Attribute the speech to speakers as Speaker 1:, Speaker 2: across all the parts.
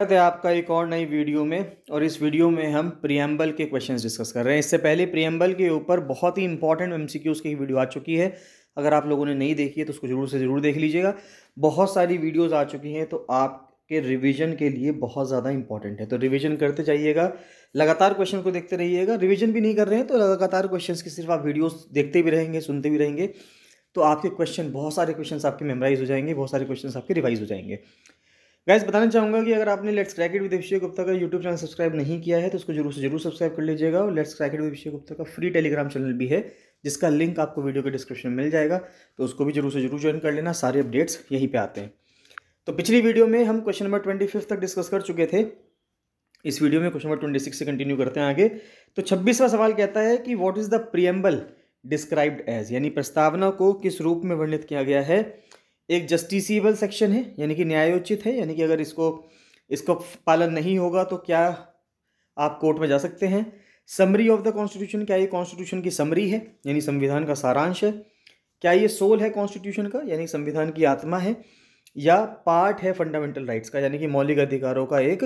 Speaker 1: स्वागत है आपका एक और नई वीडियो में और इस वीडियो में हम प्रियम्बल के क्वेश्चंस डिस्कस कर रहे हैं इससे पहले प्रियम्बल के ऊपर बहुत ही इंपॉर्टेंट एमसीक्यूज़ की वीडियो आ चुकी है अगर आप लोगों ने नहीं देखी है तो उसको ज़रूर से ज़रूर देख लीजिएगा बहुत सारी वीडियोज़ आ चुकी हैं तो आपके रिविज़न के लिए बहुत ज़्यादा इंपॉर्टेंट है तो रिविज़न करते जाइएगा लगातार क्वेश्चन को देखते रहिएगा रिविज़न भी नहीं कर रहे हैं तो लगातार क्वेश्चन की सिर्फ आप वीडियोज़ देखते भी रहेंगे सुनते भी रहेंगे तो आपके क्वेश्चन बहुत सारे क्वेश्चन आपके मेमराइज हो जाएंगे बहुत सारे क्वेश्चन आपके रिवाइज हो जाएंगे गैस बताना चाहूँगा कि अगर आपने let's crack it with Abhishek Gupta का यूट्यूब चैनल सब्सक्राइब नहीं किया है तो उसको जरूर से जरूर सब्सक्राइब कर लीजिएगा और let's crack it with Abhishek Gupta का फ्री टेलीग्राम चैनल भी है जिसका लिंक आपको वीडियो के डिस्क्रिप्शन में मिल जाएगा तो उसको भी जरूर से जरूर ज्वाइन कर लेना सारे अपडेट्स यहीं पर आते हैं तो पिछली वीडियो में हम क्वेश्चन नंबर ट्वेंटी तक डिस्कस कर चुके थे इस वीडियो में क्वेश्चन नंबर ट्वेंटी सिक्स से कंटिन्यू करते हैं आगे तो छब्बीसवा सवाल कहता है कि what is the preamble described as यानी प्रस्तावना को किस रूप में वर्णित किया गया है एक जस्टिसबल सेक्शन है यानी कि न्यायोचित है यानी कि अगर इसको इसका पालन नहीं होगा तो क्या आप कोर्ट में जा सकते हैं समरी ऑफ द कॉन्स्टिट्यूशन क्या ये कॉन्स्टिट्यूशन की समरी है यानी संविधान का सारांश है क्या ये सोल है कॉन्स्टिट्यूशन का यानी संविधान की आत्मा है या पार्ट है फंडामेंटल राइट्स का यानी कि मौलिक अधिकारों का एक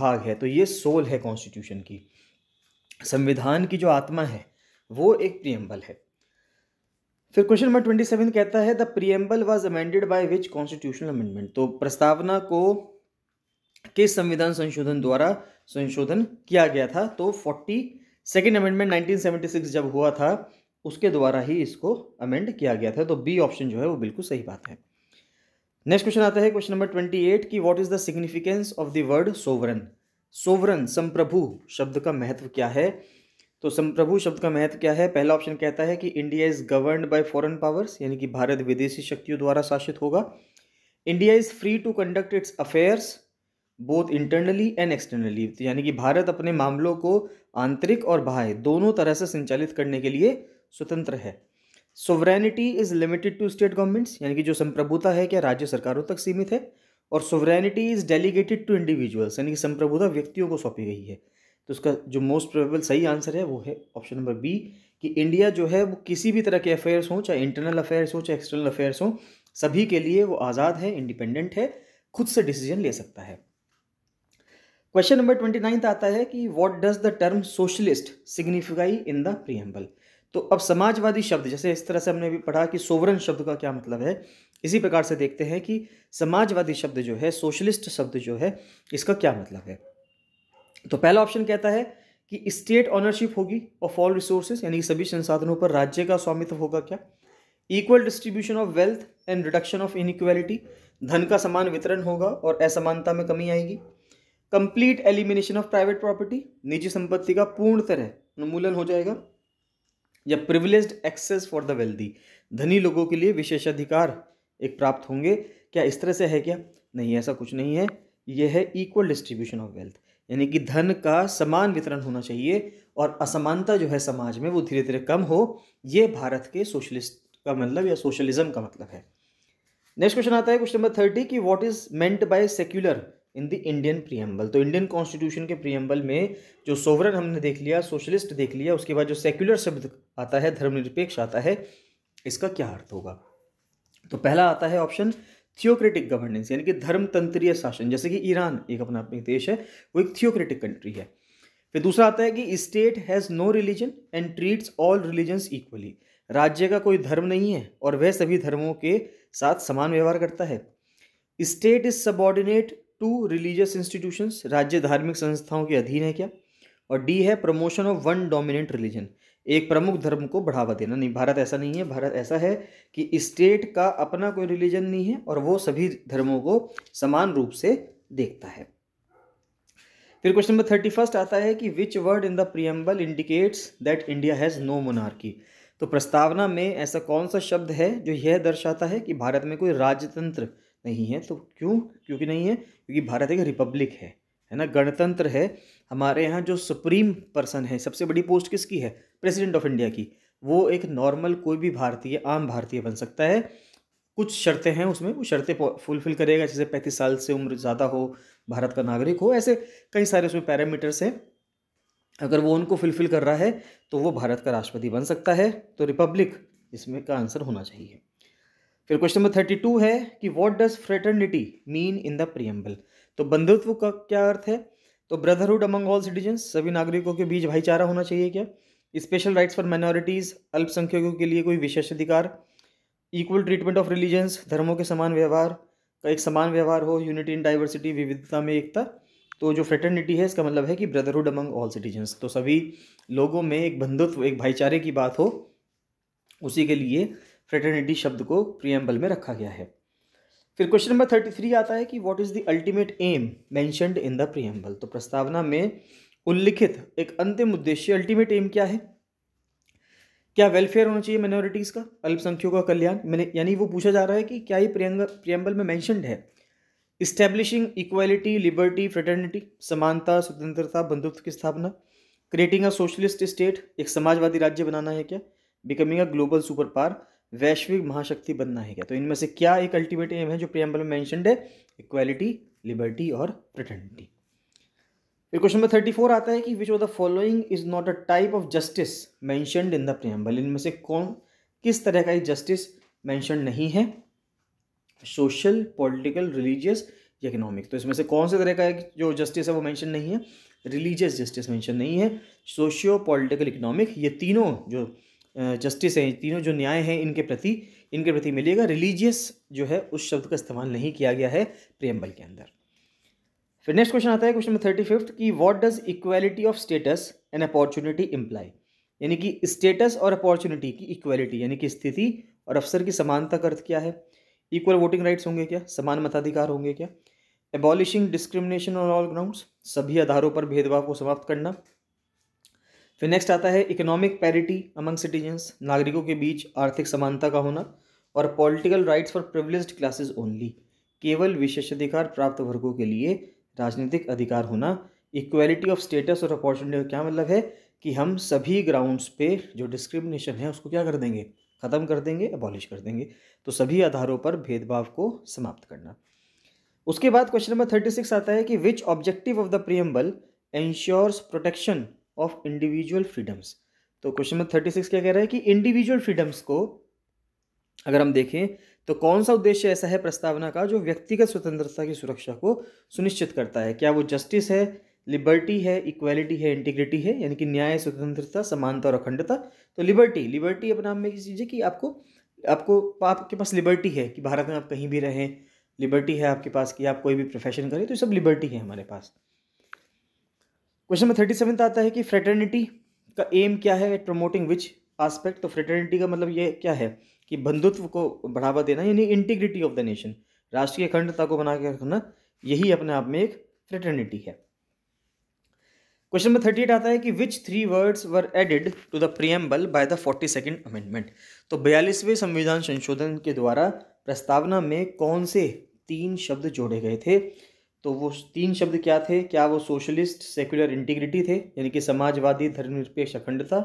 Speaker 1: भाग है तो ये सोल है कॉन्स्टिट्यूशन की संविधान की जो आत्मा है वो एक प्रियम्बल है फिर क्वेश्चन नंबर ट्वेंटी सेवन कहता है the preamble was amended by which constitutional amendment तो प्रस्तावना को किस संविधान संशोधन द्वारा संशोधन किया गया था तो फोर्टी सेकेंड अमेंडमेंट सिक्स जब हुआ था उसके द्वारा ही इसको अमेंड किया गया था तो बी ऑप्शन जो है वो बिल्कुल सही बात है नेक्स्ट क्वेश्चन आता है क्वेश्चन नंबर ट्वेंटी एट की what is the significance of the word sovereign sovereign संप्रभु शब्द का महत्व क्या है तो संप्रभु शब्द का महत्व क्या है पहला ऑप्शन कहता है कि India is governed by foreign powers यानी कि भारत विदेशी शक्तियों द्वारा शासित होगा India is free to conduct its affairs both internally and externally यानी कि भारत अपने मामलों को आंतरिक और बाह्य दोनों तरह से संचालित करने के लिए स्वतंत्र है sovereignty is limited to state governments यानी कि जो संप्रभुता है क्या राज्य सरकारों तक सीमित है और sovereignty is delegated to individuals यानी कि संप्रभुता व्यक्तियों को सौंपी गई है तो उसका जो मोस्ट प्रोबेबल सही आंसर है वो है ऑप्शन नंबर बी कि इंडिया जो है वो किसी भी तरह के अफेयर्स हों चाहे इंटरनल अफेयर्स हों चाहे एक्सटर्नल अफेयर्स हों सभी के लिए वो आज़ाद है इंडिपेंडेंट है खुद से डिसीजन ले सकता है क्वेश्चन नंबर ट्वेंटी नाइन्थ आता है कि what does the term socialist signify in the preamble तो अब समाजवादी शब्द जैसे इस तरह से हमने भी पढ़ा कि सोवरन शब्द का क्या मतलब है इसी प्रकार से देखते हैं कि समाजवादी शब्द जो है सोशलिस्ट शब्द जो है इसका क्या मतलब है तो पहला ऑप्शन कहता है कि स्टेट ऑनरशिप होगी ऑफ ऑल रिसोर्सेज यानी सभी संसाधनों पर राज्य का स्वामित्व होगा क्या equal distribution of wealth and reduction of inequality धन का समान वितरण होगा और असमानता में कमी आएगी complete elimination of private property निजी संपत्ति का पूर्ण तरह उन्मूलन हो जाएगा या privilege access for the wealthy धनी लोगों के लिए विशेषाधिकार एक प्राप्त होंगे क्या इस तरह से है क्या नहीं ऐसा कुछ नहीं है यह है इक्वल डिस्ट्रीब्यूशन ऑफ वेल्थ यानी कि धन का समान वितरण होना चाहिए और असमानता जो है समाज में वो धीरे धीरे कम हो ये भारत के सोशलिस्ट का मतलब या सोशलिज्म का मतलब है नेक्स्ट क्वेश्चन आता है क्वेश्चन नंबर थर्टी कि what is meant by secular in the Indian preamble तो इंडियन कॉन्स्टिट्यूशन के प्रियम्बल में जो सोवरन हमने देख लिया सोशलिस्ट देख लिया उसके बाद जो सेक्युलर शब्द आता है धर्मनिरपेक्ष आता है इसका क्या अर्थ होगा तो पहला आता है ऑप्शन थियोक्रेटिक गवर्नेंस यानी कि धर्मतंत्रीय शासन जैसे कि ईरान एक अपना अपने देश है वो एक थियोक्रेटिक कंट्री है फिर दूसरा आता है कि state has no religion and treats all religions equally राज्य का कोई धर्म नहीं है और वह सभी धर्मों के साथ समान व्यवहार करता है state is subordinate to religious institutions राज्य धार्मिक संस्थाओं के अधीन है क्या और डी है promotion of one dominant religion एक प्रमुख धर्म को बढ़ावा देना नहीं भारत ऐसा नहीं है भारत ऐसा है कि स्टेट का अपना कोई रिलीजन नहीं है और वो सभी धर्मों को समान रूप से देखता है फिर क्वेश्चन नंबर थर्टी फर्स्ट आता है कि which word in the preamble indicates that India has no monarchy तो प्रस्तावना में ऐसा कौन सा शब्द है जो यह दर्शाता है कि भारत में कोई राजतंत्र नहीं है तो क्यों क्योंकि नहीं है क्योंकि भारत एक रिपब्लिक है है ना गणतंत्र है हमारे यहाँ जो सुप्रीम पर्सन है सबसे बड़ी पोस्ट किसकी है प्रेसिडेंट ऑफ इंडिया की वो एक नॉर्मल कोई भी भारतीय आम भारतीय बन सकता है कुछ शर्तें हैं उसमें वो शर्तें फुलफिल करेगा जैसे पैंतीस साल से उम्र ज़्यादा हो भारत का नागरिक हो ऐसे कई सारे उसमें पैरामीटर्स हैं अगर वो उनको फुलफिल कर रहा है तो वो भारत का राष्ट्रपति बन सकता है तो रिपब्लिक इसमें का आंसर होना चाहिए फिर क्वेश्चन नंबर थर्टी टू है कि what does fraternity mean in the preamble तो बंधुत्व का क्या अर्थ है तो ब्रदरहुड अमंग ऑल सिटीजन सभी नागरिकों के बीच भाईचारा होना चाहिए क्या स्पेशल राइट्स फॉर माइनॉरिटीज़ अल्पसंख्यकों के लिए कोई विशेष अधिकार इक्वल ट्रीटमेंट ऑफ रिलीजन्स धर्मों के समान व्यवहार का एक समान व्यवहार हो यूनिटी इन डाइवर्सिटी विविधता में एकता तो जो फ्रेटर्निटी है इसका मतलब है कि ब्रदरहुड अमंग ऑल सिटीजन्स तो सभी लोगों में एक बंधुत्व एक भाईचारे की बात हो उसी के लिए फ्रेटर्निटी शब्द को प्रियम्बल में रखा गया है फिर क्वेश्चन नंबर थर्टी थ्री आता है कि what is the ultimate aim mentioned in the preamble तो प्रस्तावना में उल्लिखित एक अंतिम उद्देश्य अल्टीमेट एम क्या है क्या वेलफेयर होना चाहिए माइनॉरिटीज़ का अल्पसंख्यकों का कल्याण मैंने यानी वो पूछा जा रहा है कि क्या ये प्रियंग प्रियम्बल में मैंशनड है इस्टेब्लिशिंग इक्वालिटी लिबर्टी फ्रेटर्निटी समानता स्वतंत्रता बंधुत्व की स्थापना क्रिएटिंग अ सोशलिस्ट स्टेट एक समाजवादी राज्य बनाना है क्या becoming a global super power वैश्विक महाशक्ति बनना है क्या तो इनमें से क्या एक अल्टीमेट एम है जो प्रियम्बल में मैंशनड है इक्वालिटी लिबर्टी और फ्रेटर्निटी फिर क्वेश्चन नंबर थर्टी फोर आता है कि which of the following is not a type of justice mentioned in the preamble इनमें से कौन किस तरह का जस्टिस मैंशन नहीं है सोशल पॉलिटिकल रिलीजियस या इकोनॉमिक तो इसमें से कौन से तरह का जो जस्टिस है वो मैंशन नहीं है रिलीजियस जस्टिस मैंशन नहीं है सोशियो पॉलिटिकल इकोनॉमिक ये तीनों जो जस्टिस हैं तीनों जो न्याय हैं इनके प्रति इनके प्रति मिलेगा रिलीजियस जो है उस शब्द का इस्तेमाल नहीं किया गया है प्रियम्बल के अंदर फिर नेक्स्ट क्वेश्चन आता है क्वेश्चन नंबर थर्टी फिफ्थ की what does equality of status and opportunity imply यानी कि स्टेटस और अपॉर्चुनिटी की इक्वालिटी यानी कि स्थिति और अवसर की समानता का अर्थ क्या है इक्वल वोटिंग राइट्स होंगे क्या समान मताधिकार होंगे क्या abolishing discrimination on all grounds सभी आधारों पर भेदभाव को समाप्त करना फिर नेक्स्ट आता है इकोनॉमिक पैरिटी अमंग सिटीजन्स नागरिकों के बीच आर्थिक समानता का होना और political rights for privileged classes only केवल विशेषाधिकार प्राप्त वर्गों के लिए राजनीतिक अधिकार होना इक्वलिटी ऑफ स्टेटस और अपॉर्चुनिटी क्या मतलब है कि हम सभी ग्राउंड्स पे जो डिस्क्रिमिनेशन है उसको क्या कर देंगे ख़त्म कर देंगे अबॉलिश कर देंगे तो सभी आधारों पर भेदभाव को समाप्त करना उसके बाद क्वेश्चन नंबर थर्टी सिक्स आता है कि which objective of the preamble ensures protection of individual freedoms तो क्वेश्चन नंबर थर्टी सिक्स क्या कह रहा है कि इंडिविजुअल फ्रीडम्स को अगर हम देखें तो कौन सा उद्देश्य ऐसा है प्रस्तावना का जो व्यक्तिगत स्वतंत्रता की सुरक्षा को सुनिश्चित करता है क्या वो जस्टिस है लिबर्टी है इक्वालिटी है इंटीग्रिटी है यानी कि न्याय स्वतंत्रता समानता और अखंडता तो लिबर्टी लिबर्टी अपने नाम में चीज़ है कि आपको आपको आपके पास लिबर्टी है कि भारत में आप कहीं भी रहें लिबर्टी है आपके पास कि आप कोई भी प्रोफेशन करें तो ये सब लिबर्टी है हमारे पास क्वेश्चन नंबर थर्टी सेवन आता है कि फ्रेटर्निटी का एम क्या है प्रमोटिंग विच आस्पेक्ट तो फ्रेटर्निटी का मतलब ये क्या है कि बंधुत्व को बढ़ावा देना यानी इंटीग्रिटी ऑफ द नेशन राष्ट्रीय अखंडता को बना के रखना यही अपने आप में एक फ्रेटर्निटी है क्वेश्चन नंबर थर्टी एट आता है कि which three words were added to the preamble by the forty second amendment तो बयालीसवें संविधान संशोधन के द्वारा प्रस्तावना में कौन से तीन शब्द जोड़े गए थे तो वो तीन शब्द क्या थे क्या वो सोशलिस्ट सेक्युलर इंटीग्रिटी थे यानी कि समाजवादी धर्मनिरपेक्ष अखंडता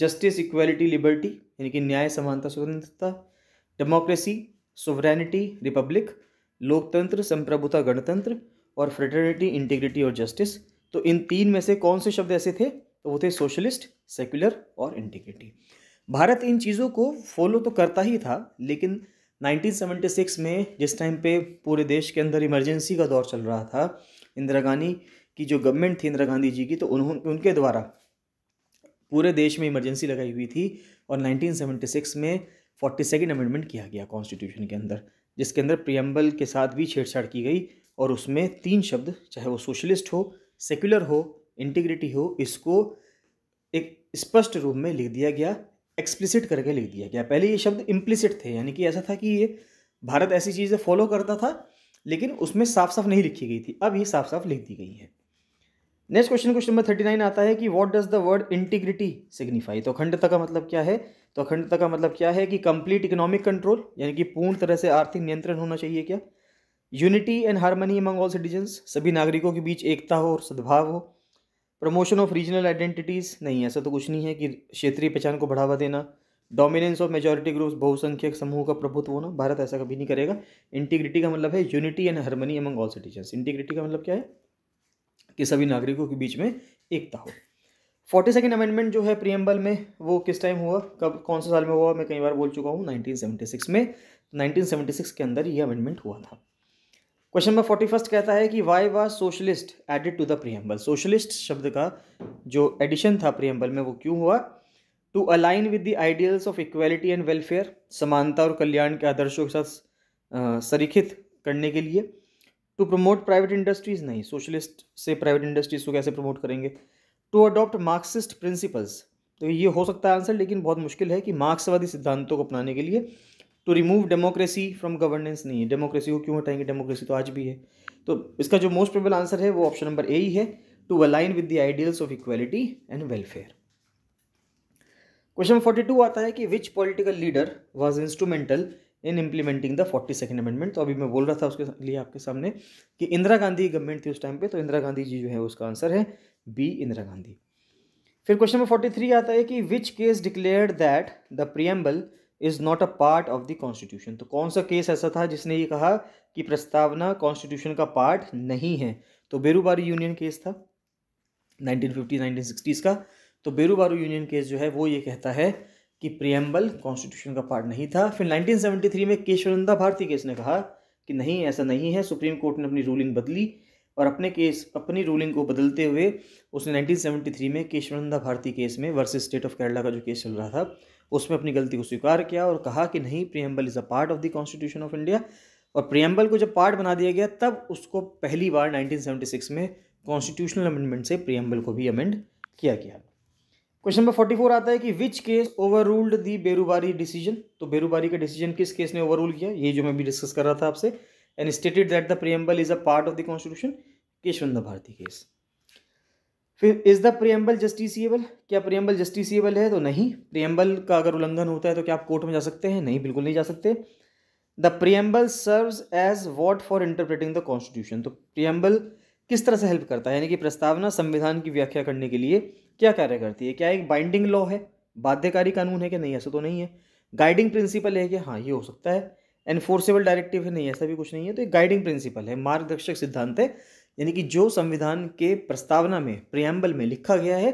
Speaker 1: जस्टिस इक्वेलिटी लिबर्टी यानी कि न्याय समानता स्वतंत्रता डेमोक्रेसी सोवरेनिटी रिपब्लिक लोकतंत्र संप्रभुता गणतंत्र और फ्रेटर्निटी इंटीग्रिटी और जस्टिस तो इन तीन में से कौन से शब्द ऐसे थे तो वो थे सोशलिस्ट सेक्युलर और इंटीग्रिटी भारत इन चीज़ों को फॉलो तो करता ही था लेकिन 1976 में जिस टाइम पे पूरे देश के अंदर इमरजेंसी का दौर चल रहा था इंदिरा गांधी की जो गवर्नमेंट थी इंदिरा गांधी जी की तो उन्होंने उनके द्वारा पूरे देश में इमरजेंसी लगाई हुई थी और 1976 में फोर्टी सेकेंड अमेंडमेंट किया गया कॉन्स्टिट्यूशन के अंदर जिसके अंदर प्रियम्बल के साथ भी छेड़छाड़ की गई और उसमें तीन शब्द चाहे वो सोशलिस्ट हो सेक्युलर हो इंटीग्रिटी हो इसको एक स्पष्ट रूप में लिख दिया गया एक्सप्लिसिट करके लिख दिया गया पहले ये शब्द इम्प्लिसिट थे यानी कि ऐसा था कि ये भारत ऐसी चीज़ें फॉलो करता था लेकिन उसमें साफ साफ नहीं लिखी गई थी अब ये साफ साफ लिख दी गई है next question question number thirty nine आता है कि what does the word integrity signify तो अखंडता का मतलब क्या है तो अखंडता का मतलब क्या है कि कंप्लीट इकोनॉमिक कंट्रोल यानी कि पूर्ण तरह से आर्थिक नियंत्रण होना चाहिए क्या unity and harmony among all citizen सभी नागरिकों के बीच एकता हो और सद्भाव हो प्रमोशन ऑफ रीजनल आइडेंटिटीज़ नहीं ऐसा तो कुछ नहीं है कि क्षेत्रीय पहचान को बढ़ावा देना डोमिनेंस ऑफ मेजोरिटी ग्रुप्स बहुसंख्यक समूह का प्रभुत्व होना भारत ऐसा कभी नहीं करेगा इंटीग्रिटी का मतलब है unity and harmony among all citizens integrity का मतलब क्या है कि सभी नागरिकों के बीच में एकता हो फोर्टी सेकेंड अमेंडमेंट जो है प्रियम्बल में वो किस टाइम हुआ कब कौन से साल में हुआ मैं कई बार बोल चुका हूँ 1976 में 1976 तो के अंदर ये अमेंडमेंट हुआ था क्वेश्चन नंबर फोर्टी फर्स्ट कहता है कि why was socialist added to the preamble socialist शब्द का जो एडिशन था प्रियम्बल में वो क्यों हुआ to align with the ideals of equality and welfare समानता और कल्याण के आदर्शों के साथ सरिखित करने के लिए टू प्रमोट प्राइवेट इंडस्ट्रीज नहीं सोशलिस्ट से प्राइवेट इंडस्ट्रीज को कैसे प्रमोट करेंगे टू अडॉप्ट मार्क्सिस्ट प्रिंसिपल्स तो ये हो सकता है आंसर लेकिन बहुत मुश्किल है कि मार्क्सवादी सिद्धांतों को अपनाने के लिए to remove democracy from governance नहीं है डेमोक्रेसी को क्यों हटाएंगे डेमोक्रेसी तो आज भी है तो इसका जो मोस्ट प्रेबल आंसर है वो ऑप्शन नंबर ए ही है to align with the ideals of equality and welfare question forty two आता है कि which political leader was instrumental in implementing the forty second amendment तो अभी मैं बोल रहा था उसके लिए आपके सामने कि इंदिरा गांधी गवर्नमेंट थी उस टाइम पे तो इंदिरा गांधी जी जो है उसका आंसर है बी इंदिरा गांधी फिर क्वेश्चन नंबर फोर्टी थ्री आता है कि which case declare that the preamble is not a part of the constitution तो कौन सा केस ऐसा था जिसने ये कहा कि प्रस्तावना कॉन्स्टिट्यूशन का पार्ट नहीं है तो बेरूबारी यूनियन केस था नाइनटीन 1960s का तो बेरूबारू यूनियन केस जो है वो ये कहता है कि प्रियम्बल कॉन्स्टिट्यूशन का पार्ट नहीं था फिर 1973 में केशवनंदा भारती केस ने कहा कि नहीं ऐसा नहीं है सुप्रीम कोर्ट ने अपनी रूलिंग बदली और अपने केस अपनी रूलिंग को बदलते हुए उसने 1973 में केशवनंदा भारती केस में वर्सेस स्टेट ऑफ केरला का जो केस चल रहा था उसमें अपनी गलती को स्वीकार किया और कहा कि नहीं preamble is a part of the constitution of India और प्रियम्बल को जब पार्ट बना दिया गया तब उसको पहली बार 1976 में कॉन्स्टिट्यूशनल अमेंडमेंट से प्रियम्बल को भी अमेंड किया गया क्वेश्चन नंबर फोर्टी फोर आता है कि which case overruled the Berubari decision तो बेरूबारी का डिसीजन किस केस ने ओवर रूल किया ये जो मैं भी डिस्कस कर रहा था आपसे and stated that the preamble is a part of the constitution Kesavananda Bharati case फिर इज द प्रियम्बल जस्टिसिएबल क्या प्रियम्बल जस्टिसिएबल है तो नहीं प्रियम्बल का अगर उल्लंघन होता है तो क्या आप कोर्ट में जा सकते हैं नहीं बिल्कुल नहीं जा सकते the preamble serves as what for interpreting the constitution तो प्रियम्बल किस तरह से हेल्प करता है यानी कि प्रस्तावना संविधान की व्याख्या करने के लिए क्या कार्य करती है क्या एक बाइंडिंग लॉ है बाध्यकारी कानून है कि नहीं ऐसा तो नहीं है गाइडिंग प्रिंसिपल है कि हाँ ये हो सकता है एनफोर्सेबल डायरेक्टिव है नहीं ऐसा भी कुछ नहीं है तो एक गाइडिंग प्रिंसिपल है मार्गदर्शक सिद्धांत है यानी कि जो संविधान के प्रस्तावना में प्रियम्बल में लिखा गया है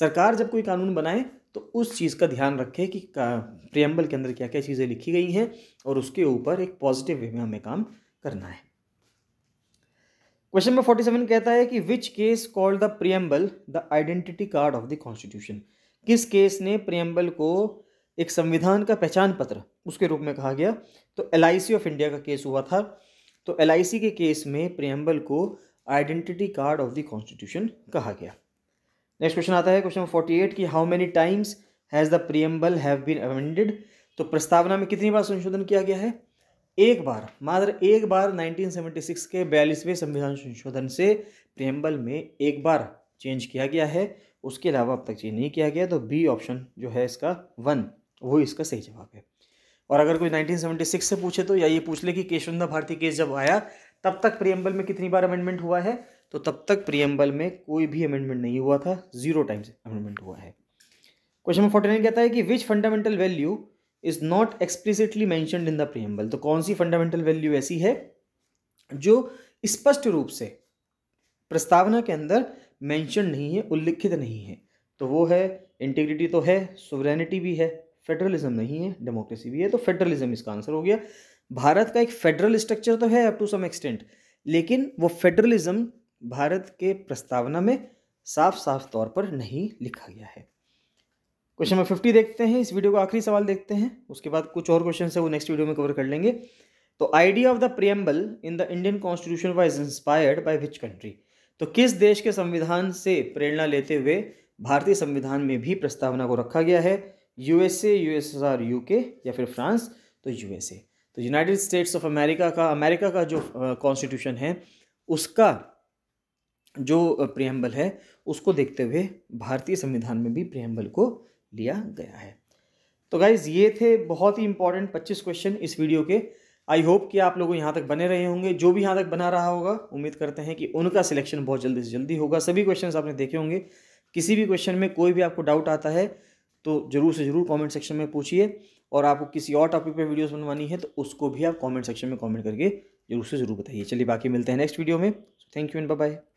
Speaker 1: सरकार जब कोई कानून बनाए तो उस चीज़ का ध्यान रखे कि प्रियम्बल के अंदर क्या क्या चीज़ें लिखी गई हैं और उसके ऊपर एक पॉजिटिव वे में हमें काम करना है क्वेश्चन नंबर फोर्टी सेवन कहता है कि which case called the preamble the identity card of the constitution किस केस ने प्रियम्बल को एक संविधान का पहचान पत्र उसके रूप में कहा गया तो एल ऑफ इंडिया का केस हुआ था तो एल के केस में प्रियम्बल को identity card of the constitution कहा गया नेक्स्ट क्वेश्चन आता है क्वेश्चन नंबर फोर्टी एट कि how many times has the preamble have been amended तो प्रस्तावना में कितनी बार संशोधन किया गया है एक बार मात्र एक बार 1976 के बयालीसवें संविधान संशोधन से प्रेम्बल में एक बार चेंज किया गया है उसके अलावा अब तक चेंज नहीं किया गया तो बी ऑप्शन जो है इसका वन वो इसका सही जवाब है और अगर कोई 1976 से पूछे तो या ये पूछ ले कि केशवंदा भारती केस जब आया तब तक प्रियम्बल में कितनी बार अमेंडमेंट हुआ है तो तब तक प्रियम्बल में कोई भी अमेंडमेंट नहीं हुआ था जीरो टाइम्स अमेंडमेंट हुआ है क्वेश्चन नंबर फोर्टी कहता है कि which fundamental value is not explicitly mentioned in the preamble तो कौन सी फंडामेंटल वैल्यू ऐसी है जो स्पष्ट रूप से प्रस्तावना के अंदर मैंशन नहीं है उल्लिखित नहीं है तो वो है इंटीग्रिटी तो है सुवरेनिटी भी है फेडरलिज्म नहीं है डेमोक्रेसी भी है तो फेडरलिज्म इसका आंसर हो गया भारत का एक फेडरल स्ट्रक्चर तो है अप टू सम एक्सटेंट लेकिन वो फेडरलिज्म भारत के प्रस्तावना में साफ साफ तौर पर नहीं लिखा गया है क्वेश्चन नंबर फिफ्टी देखते हैं इस वीडियो का आखिरी सवाल देखते हैं उसके बाद कुछ और क्वेश्चन है वो नेक्स्ट वीडियो में कवर कर लेंगे तो idea of the preamble in the Indian constitution wise inspired by which country तो किस देश के संविधान से प्रेरणा लेते हुए भारतीय संविधान में भी प्रस्तावना को रखा गया है यूएसए यूएसएसआर यूके या फिर फ्रांस तो यूएसए तो यूनाइटेड स्टेट्स ऑफ अमेरिका का अमेरिका का जो कॉन्स्टिट्यूशन uh, है उसका जो प्रियम्बल है उसको देखते हुए भारतीय संविधान में भी प्रियम्बल को लिया गया है तो गाइज़ ये थे बहुत ही इंपॉर्टेंट पच्चीस क्वेश्चन इस वीडियो के आई होप कि आप लोगों यहाँ तक बने रहे होंगे जो भी यहाँ तक बना रहा होगा उम्मीद करते हैं कि उनका सिलेक्शन बहुत जल्दी से जल्दी होगा सभी क्वेश्चन आपने देखे होंगे किसी भी क्वेश्चन में कोई भी आपको डाउट आता है तो ज़रूर से ज़रूर कमेंट सेक्शन में पूछिए और आपको किसी और टॉपिक पे वीडियोस बनवानी है तो उसको भी आप कमेंट सेक्शन में कमेंट करके जरूर से ज़रूर बताइए चलिए बाकी मिलते हैं नेक्स्ट वीडियो में थैंक यू एंड बाय